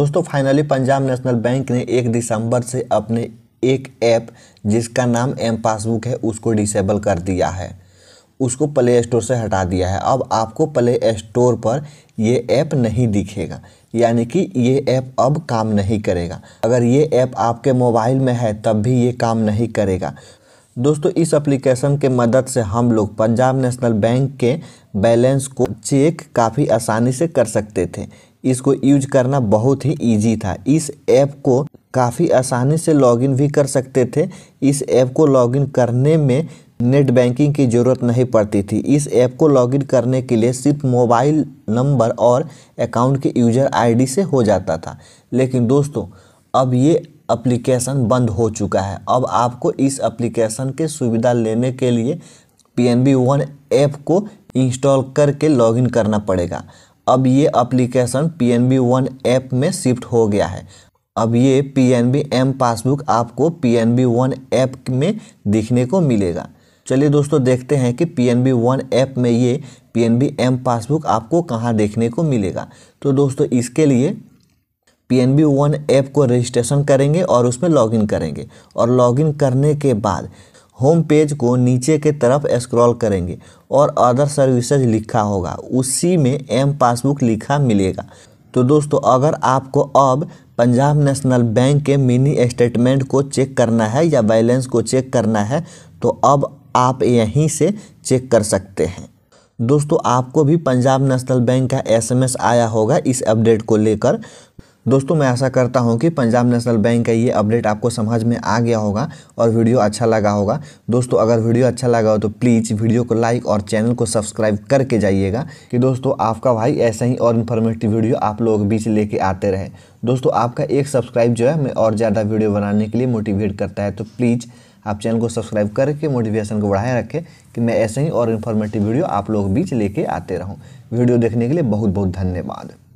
दोस्तों finally Punjab national bank ने एक दिसंबर से अपने एक ऐप जिसका नाम एम पासबुक है उसको डिसेबल कर दिया है उसको प्ले स्टोर से हटा दिया है अब आपको प्ले स्टोर पर यह ऐप नहीं दिखेगा यानी कि ये ऐप अब काम नहीं करेगा अगर ये ऐप आपके मोबाइल में है तब भी ये काम नहीं करेगा दोस्तों इस एप्लीकेशन के मदद से हम लोग पंजाब नेशनल बैंक के बैलेंस को चेक काफ़ी आसानी से कर सकते थे इसको यूज करना बहुत ही ईजी था इस ऐप को काफ़ी आसानी से लॉगिन भी कर सकते थे इस ऐप को लॉगिन करने में नेट बैंकिंग की ज़रूरत नहीं पड़ती थी इस ऐप को लॉगिन करने के लिए सिर्फ मोबाइल नंबर और अकाउंट के यूज़र आईडी से हो जाता था लेकिन दोस्तों अब ये एप्लीकेशन बंद हो चुका है अब आपको इस एप्लीकेशन के सुविधा लेने के लिए P N B one app को इंस्टॉल करके लॉगिन करना पड़ेगा अब ये application P N B one app में शिफ्ट हो गया है अब ये P N B M passbook आपको P N B one app में दिखने को मिलेगा चलिए दोस्तों देखते हैं कि P N B one app में ये P N B M passbook आपको कहाँ देखने को मिलेगा तो दोस्तों इसके लिए P N B one app को रजिस्ट्रेशन करेंगे और उसमें लॉगिन करेंगे और लॉगिन करने के बाद होम पेज को नीचे के तरफ स्क्रॉल करेंगे और अदर सर्विसेज लिखा होगा उसी में एम पासबुक लिखा मिलेगा तो दोस्तों अगर आपको अब पंजाब नेशनल बैंक के मिनी स्टेटमेंट को चेक करना है या बैलेंस को चेक करना है तो अब आप यहीं से चेक कर सकते हैं दोस्तों आपको भी पंजाब नेशनल बैंक का एसएमएस आया होगा इस अपडेट को लेकर दोस्तों मैं आशा करता हूँ कि पंजाब नेशनल बैंक का ये अपडेट आपको समझ में आ गया होगा और वीडियो अच्छा लगा होगा दोस्तों अगर वीडियो अच्छा लगा हो तो प्लीज़ वीडियो को लाइक और चैनल को सब्सक्राइब करके जाइएगा कि दोस्तों आपका भाई ऐसा ही और इन्फॉर्मेटिव वीडियो आप लोगों के बीच लेके आते रहे दोस्तों आपका एक सब्सक्राइब जो है हमें और ज़्यादा वीडियो बनाने के लिए मोटिवेट करता है तो प्लीज़ आप चैनल को सब्सक्राइब करके मोटिवेशन को बढ़ाए रखें कि मैं ऐसे ही और इन्फॉर्मेटिव वीडियो आप लोगों के बीच लेके आते रहूँ वीडियो देखने के लिए बहुत बहुत धन्यवाद